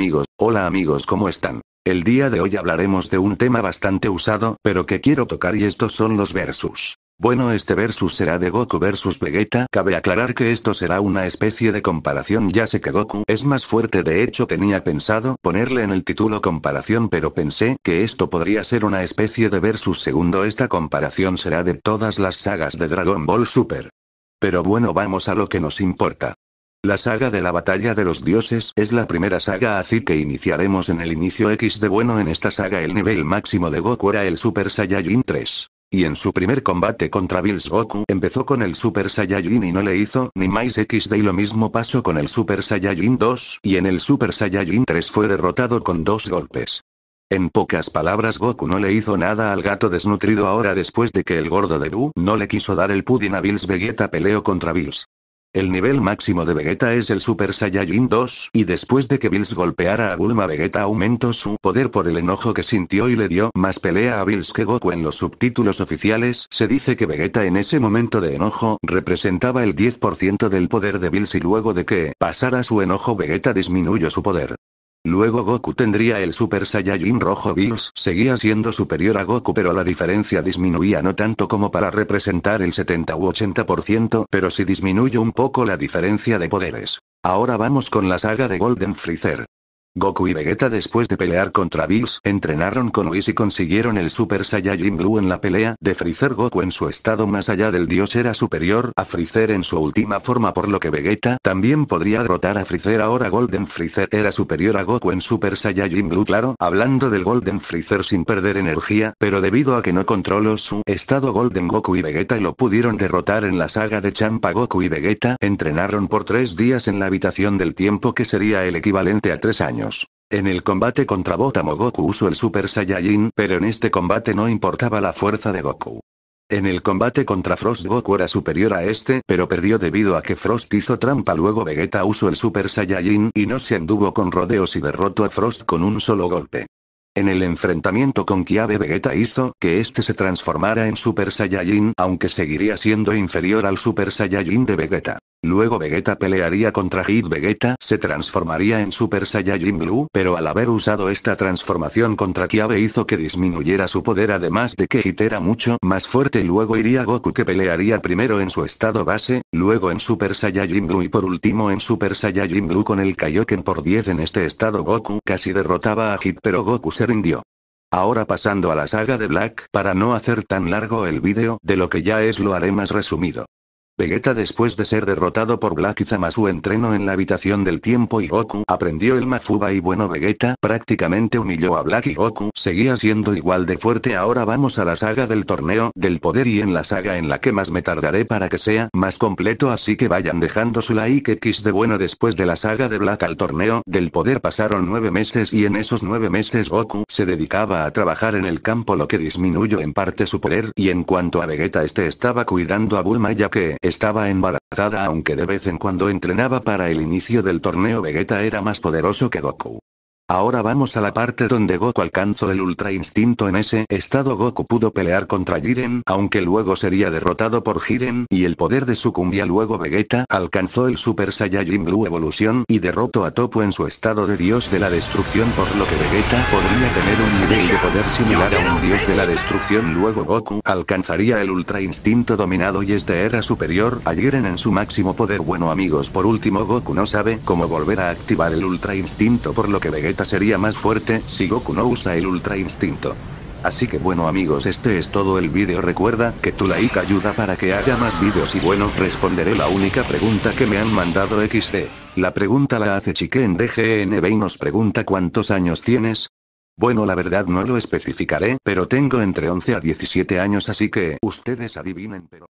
Amigos, hola amigos, ¿cómo están? El día de hoy hablaremos de un tema bastante usado, pero que quiero tocar y estos son los versus. Bueno, este versus será de Goku versus Vegeta. Cabe aclarar que esto será una especie de comparación, ya sé que Goku es más fuerte, de hecho tenía pensado ponerle en el título comparación, pero pensé que esto podría ser una especie de versus. Segundo, esta comparación será de todas las sagas de Dragon Ball Super. Pero bueno, vamos a lo que nos importa. La saga de la batalla de los dioses es la primera saga así que iniciaremos en el inicio X de bueno en esta saga el nivel máximo de Goku era el Super Saiyajin 3. Y en su primer combate contra Bills Goku empezó con el Super Saiyajin y no le hizo ni más X de y lo mismo pasó con el Super Saiyajin 2 y en el Super Saiyajin 3 fue derrotado con dos golpes. En pocas palabras Goku no le hizo nada al gato desnutrido ahora después de que el gordo de Buu no le quiso dar el pudding a Bills Vegeta peleó contra Bills. El nivel máximo de Vegeta es el Super Saiyajin 2, y después de que Bills golpeara a Bulma Vegeta aumentó su poder por el enojo que sintió y le dio más pelea a Bills que Goku en los subtítulos oficiales. Se dice que Vegeta en ese momento de enojo representaba el 10% del poder de Bills y luego de que pasara su enojo Vegeta disminuyó su poder. Luego Goku tendría el Super Saiyajin rojo Bills seguía siendo superior a Goku pero la diferencia disminuía no tanto como para representar el 70 u 80% pero sí disminuye un poco la diferencia de poderes. Ahora vamos con la saga de Golden Freezer. Goku y Vegeta después de pelear contra Bills entrenaron con Whis y consiguieron el Super Saiyajin Blue en la pelea de Freezer Goku en su estado más allá del dios era superior a Freezer en su última forma por lo que Vegeta también podría derrotar a Freezer ahora Golden Freezer era superior a Goku en Super Saiyajin Blue claro hablando del Golden Freezer sin perder energía pero debido a que no controló su estado Golden Goku y Vegeta lo pudieron derrotar en la saga de Champa Goku y Vegeta entrenaron por tres días en la habitación del tiempo que sería el equivalente a tres años en el combate contra Botamo Goku usó el Super Saiyajin, pero en este combate no importaba la fuerza de Goku. En el combate contra Frost Goku era superior a este, pero perdió debido a que Frost hizo trampa luego Vegeta usó el Super Saiyajin y no se anduvo con rodeos y derrotó a Frost con un solo golpe. En el enfrentamiento con Kiabe Vegeta hizo que este se transformara en Super Saiyajin aunque seguiría siendo inferior al Super Saiyajin de Vegeta. Luego Vegeta pelearía contra Hit Vegeta se transformaría en Super Saiyajin Blue pero al haber usado esta transformación contra Kiabe hizo que disminuyera su poder además de que Hit era mucho más fuerte luego iría Goku que pelearía primero en su estado base, luego en Super Saiyajin Blue y por último en Super Saiyajin Blue con el Kaioken por 10 en este estado Goku casi derrotaba a Hit pero Goku se rindió. Ahora pasando a la saga de Black, para no hacer tan largo el vídeo de lo que ya es lo haré más resumido. Vegeta después de ser derrotado por Black y Zamasu entrenó en la habitación del tiempo y Goku aprendió el Mafuba y bueno Vegeta prácticamente humilló a Black y Goku seguía siendo igual de fuerte ahora vamos a la saga del torneo del poder y en la saga en la que más me tardaré para que sea más completo así que vayan dejando su like X de bueno después de la saga de Black al torneo del poder pasaron nueve meses y en esos nueve meses Goku se dedicaba a trabajar en el campo lo que disminuyó en parte su poder y en cuanto a Vegeta este estaba cuidando a Bulma ya que estaba embarazada aunque de vez en cuando entrenaba para el inicio del torneo Vegeta era más poderoso que Goku. Ahora vamos a la parte donde Goku alcanzó el Ultra Instinto en ese estado Goku pudo pelear contra Jiren, aunque luego sería derrotado por Jiren y el poder de sucumbía luego Vegeta alcanzó el Super Saiyajin Blue Evolución y derrotó a Topo en su estado de dios de la destrucción por lo que Vegeta podría tener un nivel de poder similar a un dios de la destrucción luego Goku alcanzaría el Ultra Instinto dominado y este era superior a Jiren en su máximo poder bueno amigos por último Goku no sabe cómo volver a activar el Ultra Instinto por lo que Vegeta sería más fuerte si Goku no usa el Ultra Instinto. Así que bueno amigos este es todo el vídeo recuerda que tu like ayuda para que haya más vídeos y bueno responderé la única pregunta que me han mandado XD. La pregunta la hace Chiquen DGNB y nos pregunta cuántos años tienes. Bueno la verdad no lo especificaré pero tengo entre 11 a 17 años así que ustedes adivinen pero...